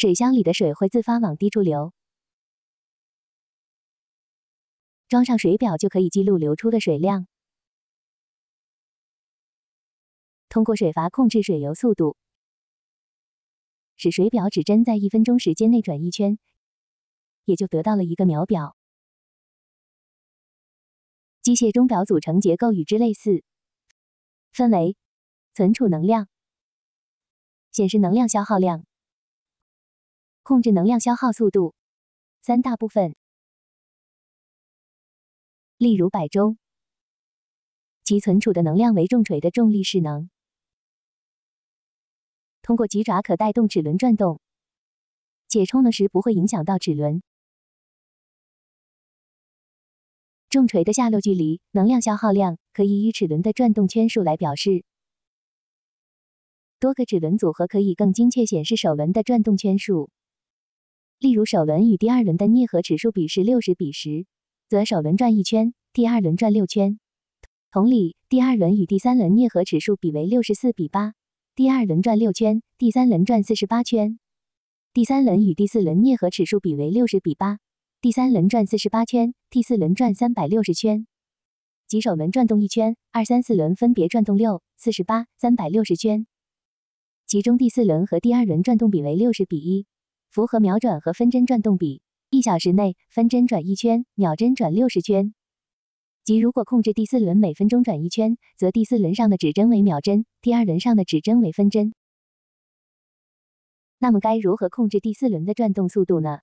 水箱里的水会自发往低处流，装上水表就可以记录流出的水量。通过水阀控制水流速度，使水表指针在一分钟时间内转一圈，也就得到了一个秒表。机械钟表组成结构与之类似，分为存储能量、显示能量消耗量。控制能量消耗速度，三大部分。例如摆钟，其存储的能量为重锤的重力势能。通过棘爪可带动齿轮转动，且充能时不会影响到齿轮。重锤的下落距离、能量消耗量可以以齿轮的转动圈数来表示。多个齿轮组合可以更精确显示首轮的转动圈数。例如，首轮与第二轮的啮合齿数比是六十比十，则首轮转一圈，第二轮转六圈。同理，第二轮与第三轮啮合齿数比为六十四比八，第二轮转六圈，第三轮转四十八圈。第三轮与第四轮啮合齿数比为六十比八，第三轮转四十八圈，第四轮转三百六十圈。及首轮转动一圈，二三四轮分别转动六、四十八、三百六十圈。其中第四轮和第二轮转动比为六十比一。符合秒转和分针转动比，一小时内分针转一圈，秒针转六十圈。即如果控制第四轮每分钟转一圈，则第四轮上的指针为秒针，第二轮上的指针为分针。那么该如何控制第四轮的转动速度呢？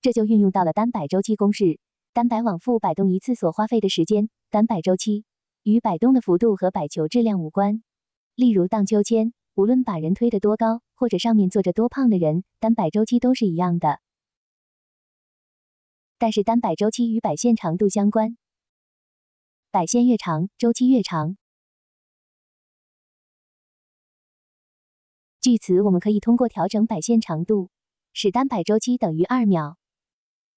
这就运用到了单摆周期公式。单摆往复摆动一次所花费的时间，单摆周期与摆动的幅度和摆球质量无关。例如荡秋千，无论把人推得多高。或者上面坐着多胖的人，单摆周期都是一样的。但是单摆周期与摆线长度相关，摆线越长，周期越长。据此，我们可以通过调整摆线长度，使单摆周期等于二秒，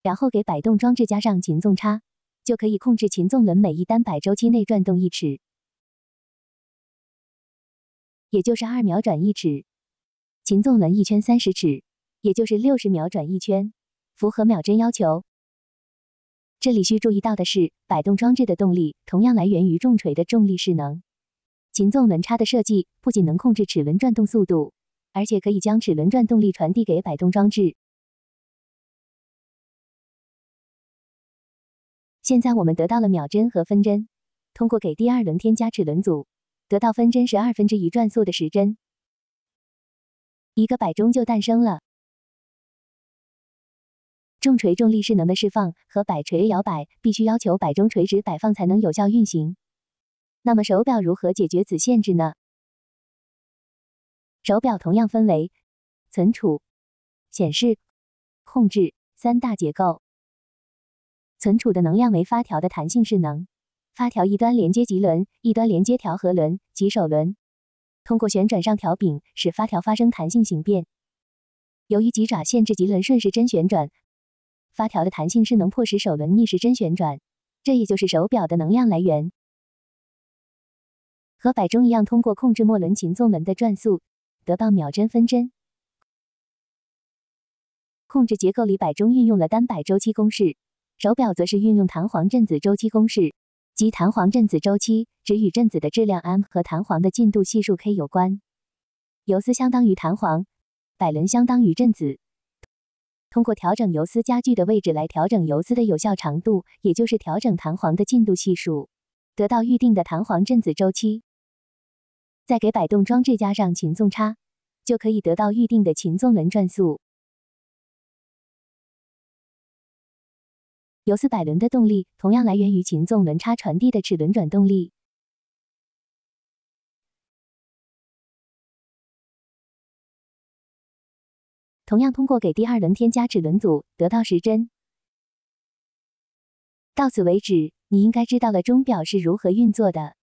然后给摆动装置加上擒纵差，就可以控制擒纵轮每一单摆周期内转动一尺，也就是二秒转一尺。琴纵轮一圈三十尺，也就是六十秒转一圈，符合秒针要求。这里需注意到的是，摆动装置的动力同样来源于重锤的重力势能。琴纵轮差的设计不仅能控制齿轮转动速度，而且可以将齿轮转动力传递给摆动装置。现在我们得到了秒针和分针。通过给第二轮添加齿轮组，得到分针十二分之一转速的时针。一个摆钟就诞生了。重锤重力势能的释放和摆锤摇摆，必须要求摆钟垂直摆放才能有效运行。那么手表如何解决此限制呢？手表同样分为存储、显示、控制三大结构。存储的能量为发条的弹性势能，发条一端连接棘轮，一端连接调和轮、棘手轮。通过旋转上调柄，使发条发生弹性形变。由于棘爪限制棘轮顺时针旋转，发条的弹性势能迫使手轮逆时针旋转，这也就是手表的能量来源。和摆钟一样，通过控制末轮擒纵轮的转速，得到秒针、分针。控制结构里，摆钟运用了单摆周期公式，手表则是运用弹簧振子周期公式。即弹簧振子周期只与振子的质量 m 和弹簧的进度系数 k 有关。游丝相当于弹簧，摆轮相当于振子。通过调整游丝夹具的位置来调整游丝的有效长度，也就是调整弹簧的进度系数，得到预定的弹簧振子周期。再给摆动装置加上擒纵差，就可以得到预定的擒纵轮转速。游丝摆轮的动力同样来源于擒纵轮差传递的齿轮转动力，同样通过给第二轮添加齿轮组得到时针。到此为止，你应该知道了钟表是如何运作的。